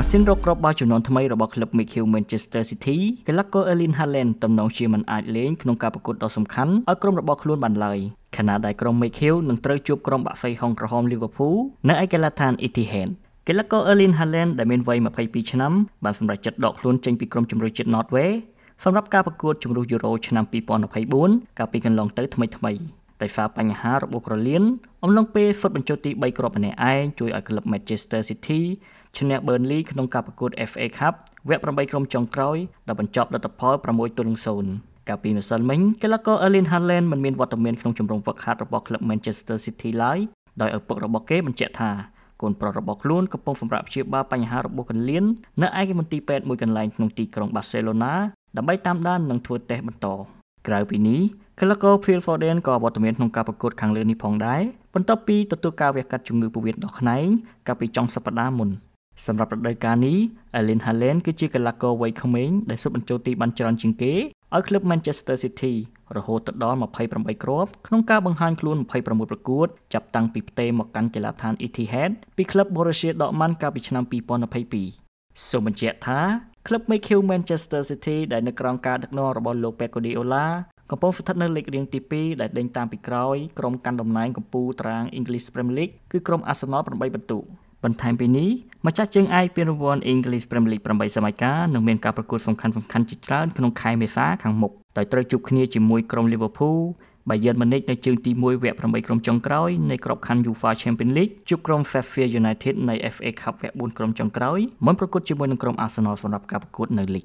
ម៉ាស៊ីនរកគ្រាប់បាល់ចំនួនថ្មីរបស់ក្លឹប MQ Manchester City កីឡាករ Erling Haaland ទំនងជាមិនអាចលេងក្នុងការប្រកួតដ៏សំខាន់ឲ្យក្រុមរបស់ខ្លួនបានឡើយខណៈដែលក្រុម MQ នឹងត្រូវជួបក្រុមបាក់ហ្វេហុងក្រហម Liverpool នៅឯកីឡដ្ឋាន Etihad កីឡាករ Erling Haaland ដែលមានវ័យ22ឆ្នាំបានសម្រេចចិត្តដកខ្លួនចេញពីក្រុមជម្រើសជាតិ Norway សម្រាប់ការប្រកួតជម្រុះយូរ៉ូឆ្នាំ2024កាលពីកន្លងទៅថ្មីៗ។ដោយសារបញ្ហារបួសក្រលៀនអំឡុងពេលហ្វឹកបញ្ចុះទី3គ្រាប់ម្នាក់ឯងជួយឲ្យក្លឹប Manchester City ឈ្នះ Burnley ក្នុងការប្រកួត FA Cup វគ្គ8ក្រុមចុងក្រោយដែលបញ្ចប់លទ្ធផល6-0កាលពីម្សិលមិញកីឡាករ Erling Haaland មិនមានវត្តមានក្នុងជំរំហ្វឹកហាត់របស់ក្លឹប Manchester City ឡើយដោយឪពុករបស់គេបញ្ជាក់ថាកូនប្រុសរបស់ខ្លួនកំពុងសម្រាប់ព្យាបាលបញ្ហារបួសកន្លៀននៅឯមន្ទីរពេទ្យមួយកន្លែងក្នុងទីក្រុងបាសេឡូណាដើម្បីតាមដាននិងធ្វើតេស្តបន្ត។ក្រៅពីនេះក្លឹកកូ Phil Foden ក៏វត្តមានក្នុងការប្រកួតខាងលើនេះផងដែរបន្ទាប់ពីទទួលការវះកាត់ជំងឺពោះវៀនដល់ខ្នែងកាលពីចុងសប្តាហ៍មុនសម្រាប់រដូវកាលនេះ Erling Haaland គឺជាកីឡាករវ័យក្មេងដែលស៊បបញ្ចូលទីបានច្រើនជាងគេឲ្យក្លឹប Manchester City រហូតដល់28គ្រាប់ក្នុងការបង្ហាញខ្លួន26ប្រកួត ចាប់តាំងពីផ្ទេមកកាន់កីឡាដ្ឋាន Etihad ពីក្លឹប Borussia Dortmund កាលពីឆ្នាំ2022សូមបញ្ជាក់ថាក្លឹប MQ Manchester City ដែលនៅក្រោមការដឹកនាំរបស់លោក Pep Guardiola កំពុងស្ថិតនៅលេខរៀងទី2ដែលដេញតាមពីក្រោយក្រុមកាន់តំណែងកំពូលតារាង English Premier League គឺក្រុម Arsenal 8ពិន្ទុបន្ថែមពីនេះម្ចាស់ជើងឯកពានរង្វាន់ English Premier League 8សម័យកាលនឹងមានការប្រកួតសំខាន់ៗជាច្រើនក្នុងខែមេសាខាងមុខដោយត្រូវជួបគ្នាជាមួយក្រុម Liverpool បាយិនម៉ូនិចនៅជើងទី1វគ្គ8ក្រុមចុងក្រោយនៃក្របខ័ណ្ឌ UEFA Champions League ជួបក្រុម Sheffield United នៃ FA Cup វគ្គ4ក្រុមចុងក្រោយមុនប្រកួតជាមួយនឹងក្រុម Arsenal សម្រាប់ការប្រកួតនៅលីក